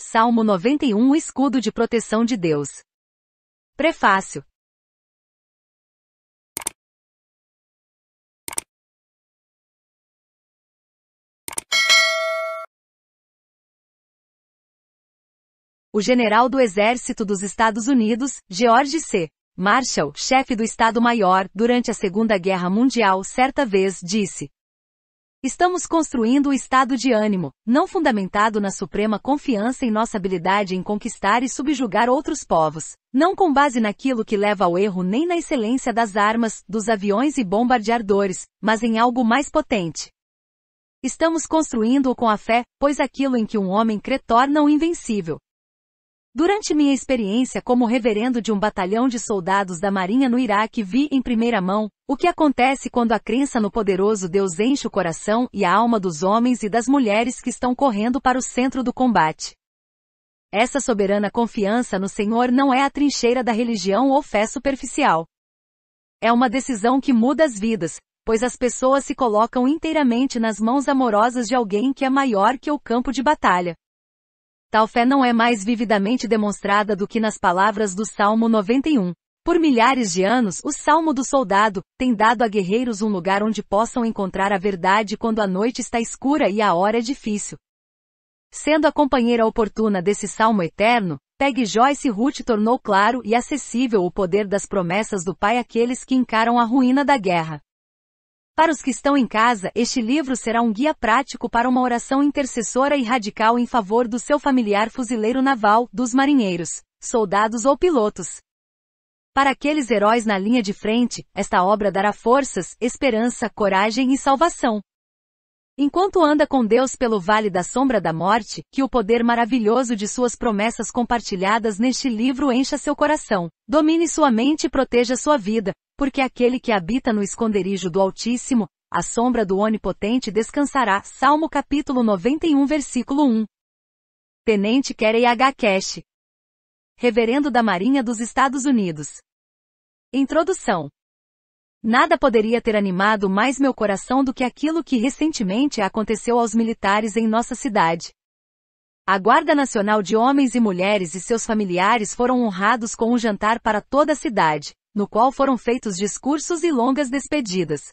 Salmo 91 O escudo de proteção de Deus. Prefácio. O general do Exército dos Estados Unidos, George C. Marshall, chefe do Estado-Maior, durante a Segunda Guerra Mundial, certa vez disse: Estamos construindo o estado de ânimo, não fundamentado na suprema confiança em nossa habilidade em conquistar e subjugar outros povos, não com base naquilo que leva ao erro nem na excelência das armas, dos aviões e bombardeadores, mas em algo mais potente. Estamos construindo-o com a fé, pois aquilo em que um homem crê torna-o invencível, Durante minha experiência como reverendo de um batalhão de soldados da Marinha no Iraque, vi em primeira mão o que acontece quando a crença no poderoso Deus enche o coração e a alma dos homens e das mulheres que estão correndo para o centro do combate. Essa soberana confiança no Senhor não é a trincheira da religião ou fé superficial. É uma decisão que muda as vidas, pois as pessoas se colocam inteiramente nas mãos amorosas de alguém que é maior que o campo de batalha. Tal fé não é mais vividamente demonstrada do que nas palavras do Salmo 91. Por milhares de anos, o Salmo do Soldado tem dado a guerreiros um lugar onde possam encontrar a verdade quando a noite está escura e a hora é difícil. Sendo a companheira oportuna desse salmo eterno, Peg Joyce Ruth tornou claro e acessível o poder das promessas do Pai àqueles que encaram a ruína da guerra. Para os que estão em casa, este livro será um guia prático para uma oração intercessora e radical em favor do seu familiar fuzileiro naval, dos marinheiros, soldados ou pilotos. Para aqueles heróis na linha de frente, esta obra dará forças, esperança, coragem e salvação. Enquanto anda com Deus pelo vale da sombra da morte, que o poder maravilhoso de suas promessas compartilhadas neste livro encha seu coração, domine sua mente e proteja sua vida, porque aquele que habita no esconderijo do Altíssimo, a sombra do Onipotente descansará. Salmo capítulo 91 versículo 1. Tenente Kerry H. Cash. Reverendo da Marinha dos Estados Unidos. Introdução Nada poderia ter animado mais meu coração do que aquilo que recentemente aconteceu aos militares em nossa cidade. A Guarda Nacional de Homens e Mulheres e seus familiares foram honrados com um jantar para toda a cidade, no qual foram feitos discursos e longas despedidas.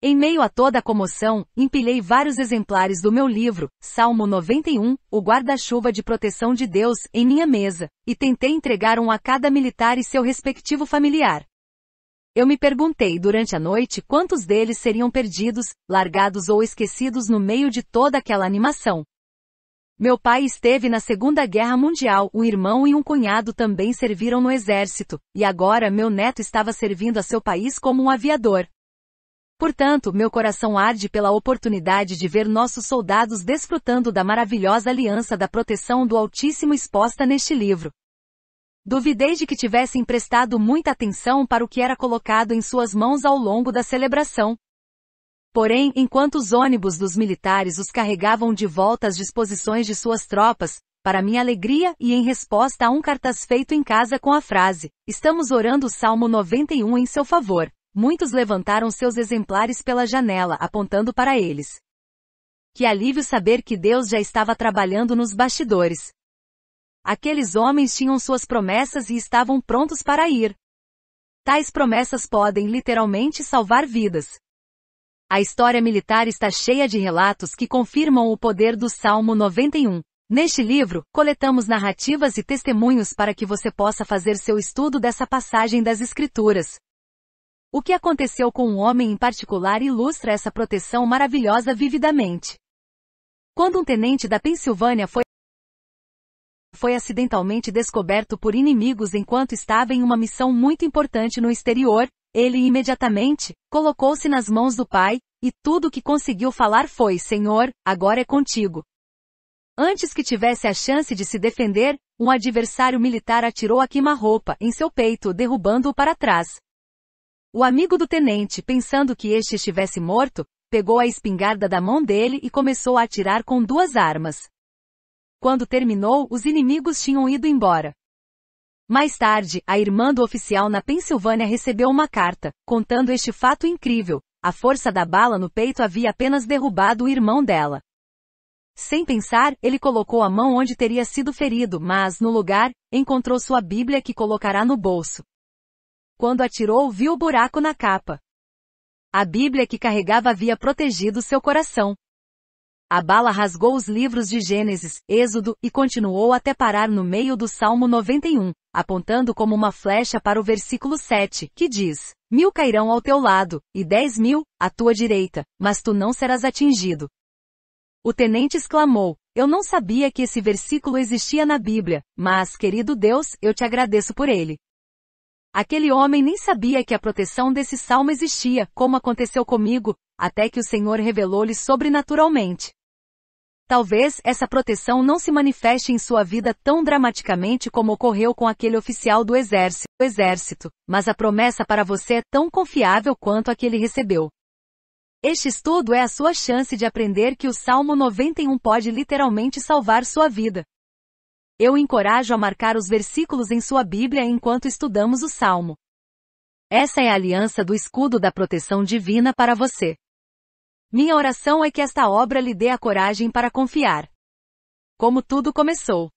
Em meio a toda a comoção, empilhei vários exemplares do meu livro, Salmo 91, O Guarda-Chuva de Proteção de Deus, em minha mesa, e tentei entregar um a cada militar e seu respectivo familiar. Eu me perguntei durante a noite quantos deles seriam perdidos, largados ou esquecidos no meio de toda aquela animação. Meu pai esteve na Segunda Guerra Mundial, um irmão e um cunhado também serviram no exército, e agora meu neto estava servindo a seu país como um aviador. Portanto, meu coração arde pela oportunidade de ver nossos soldados desfrutando da maravilhosa aliança da proteção do Altíssimo exposta neste livro. Duvidei de que tivessem prestado muita atenção para o que era colocado em suas mãos ao longo da celebração. Porém, enquanto os ônibus dos militares os carregavam de volta às disposições de suas tropas, para minha alegria e em resposta a um cartaz feito em casa com a frase: Estamos orando o Salmo 91 em seu favor. Muitos levantaram seus exemplares pela janela, apontando para eles. Que alívio saber que Deus já estava trabalhando nos bastidores, Aqueles homens tinham suas promessas e estavam prontos para ir. Tais promessas podem literalmente salvar vidas. A história militar está cheia de relatos que confirmam o poder do Salmo 91. Neste livro, coletamos narrativas e testemunhos para que você possa fazer seu estudo dessa passagem das Escrituras. O que aconteceu com um homem em particular ilustra essa proteção maravilhosa vividamente. Quando um tenente da Pensilvânia foi foi acidentalmente descoberto por inimigos enquanto estava em uma missão muito importante no exterior, ele imediatamente colocou-se nas mãos do pai, e tudo o que conseguiu falar foi: Senhor, agora é contigo. Antes que tivesse a chance de se defender, um adversário militar atirou a queima-roupa em seu peito, derrubando-o para trás. O amigo do tenente, pensando que este estivesse morto, pegou a espingarda da mão dele e começou a atirar com duas armas. Quando terminou, os inimigos tinham ido embora. Mais tarde, a irmã do oficial na Pensilvânia recebeu uma carta, contando este fato incrível. A força da bala no peito havia apenas derrubado o irmão dela. Sem pensar, ele colocou a mão onde teria sido ferido, mas, no lugar, encontrou sua Bíblia que colocará no bolso. Quando atirou, viu o buraco na capa. A Bíblia que carregava havia protegido seu coração. A bala rasgou os livros de Gênesis, Êxodo, e continuou até parar no meio do Salmo 91, apontando como uma flecha para o versículo 7, que diz, Mil cairão ao teu lado, e dez mil, à tua direita, mas tu não serás atingido. O tenente exclamou, eu não sabia que esse versículo existia na Bíblia, mas, querido Deus, eu te agradeço por ele. Aquele homem nem sabia que a proteção desse salmo existia, como aconteceu comigo, até que o Senhor revelou-lhe sobrenaturalmente. Talvez essa proteção não se manifeste em sua vida tão dramaticamente como ocorreu com aquele oficial do exército, exército, mas a promessa para você é tão confiável quanto a que ele recebeu. Este estudo é a sua chance de aprender que o Salmo 91 pode literalmente salvar sua vida. Eu encorajo a marcar os versículos em sua Bíblia enquanto estudamos o Salmo. Essa é a aliança do escudo da proteção divina para você. Minha oração é que esta obra lhe dê a coragem para confiar. Como tudo começou.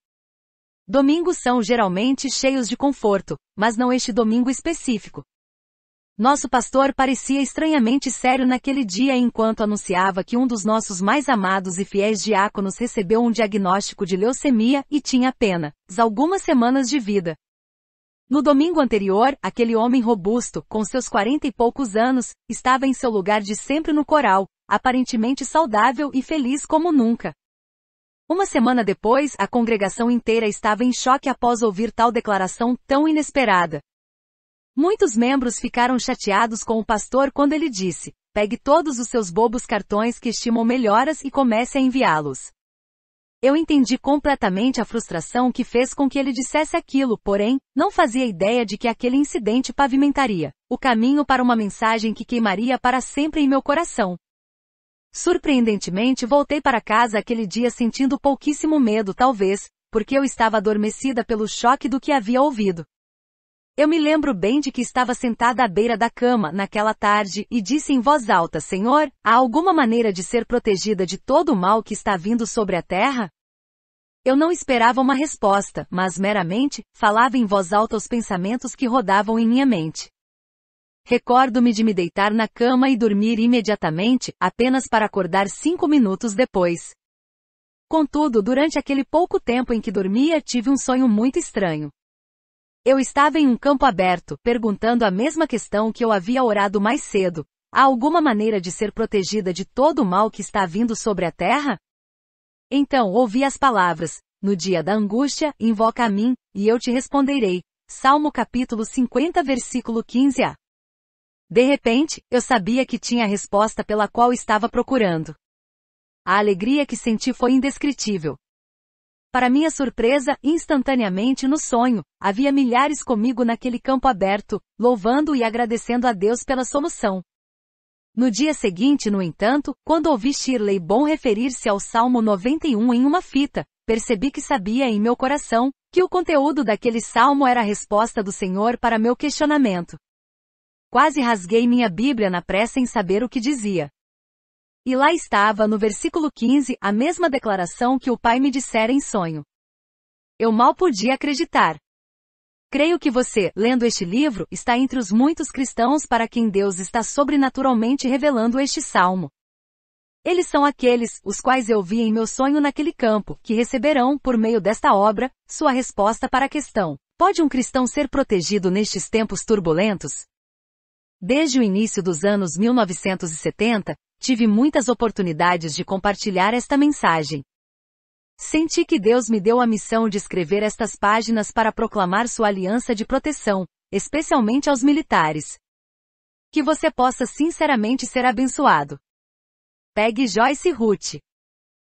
Domingos são geralmente cheios de conforto, mas não este domingo específico. Nosso pastor parecia estranhamente sério naquele dia enquanto anunciava que um dos nossos mais amados e fiéis diáconos recebeu um diagnóstico de leucemia e tinha apenas algumas semanas de vida. No domingo anterior, aquele homem robusto, com seus quarenta e poucos anos, estava em seu lugar de sempre no coral, aparentemente saudável e feliz como nunca. Uma semana depois, a congregação inteira estava em choque após ouvir tal declaração tão inesperada. Muitos membros ficaram chateados com o pastor quando ele disse: pegue todos os seus bobos cartões que estimam melhoras e comece a enviá-los. Eu entendi completamente a frustração que fez com que ele dissesse aquilo, porém, não fazia ideia de que aquele incidente pavimentaria o caminho para uma mensagem que queimaria para sempre em meu coração. Surpreendentemente voltei para casa aquele dia sentindo pouquíssimo medo talvez, porque eu estava adormecida pelo choque do que havia ouvido. Eu me lembro bem de que estava sentada à beira da cama naquela tarde e disse em voz alta: Senhor, há alguma maneira de ser protegida de todo o mal que está vindo sobre a terra? Eu não esperava uma resposta, mas meramente falava em voz alta os pensamentos que rodavam em minha mente. Recordo-me de me deitar na cama e dormir imediatamente, apenas para acordar cinco minutos depois. Contudo, durante aquele pouco tempo em que dormia, tive um sonho muito estranho. Eu estava em um campo aberto, perguntando a mesma questão que eu havia orado mais cedo. Há alguma maneira de ser protegida de todo o mal que está vindo sobre a terra? Então ouvi as palavras: No dia da angústia, invoca a mim, e eu te responderei. Salmo capítulo 50, versículo 15a. De repente, eu sabia que tinha a resposta pela qual estava procurando. A alegria que senti foi indescritível. Para minha surpresa, instantaneamente no sonho, havia milhares comigo naquele campo aberto, louvando e agradecendo a Deus pela solução. No dia seguinte, no entanto, quando ouvi Shirley Bon referir-se ao Salmo 91 em uma fita, percebi que sabia em meu coração que o conteúdo daquele salmo era a resposta do Senhor para meu questionamento. Quase rasguei minha Bíblia na pressa em saber o que dizia. E lá estava, no versículo 15, a mesma declaração que o pai me dissera em sonho. Eu mal podia acreditar. Creio que você, lendo este livro, está entre os muitos cristãos para quem Deus está sobrenaturalmente revelando este salmo. Eles são aqueles, os quais eu vi em meu sonho naquele campo, que receberão, por meio desta obra, sua resposta para a questão: pode um cristão ser protegido nestes tempos turbulentos? Desde o início dos anos 1970, tive muitas oportunidades de compartilhar esta mensagem. Senti que Deus me deu a missão de escrever estas páginas para proclamar sua aliança de proteção, especialmente aos militares. Que você possa sinceramente ser abençoado. Pegue Joyce Ruth.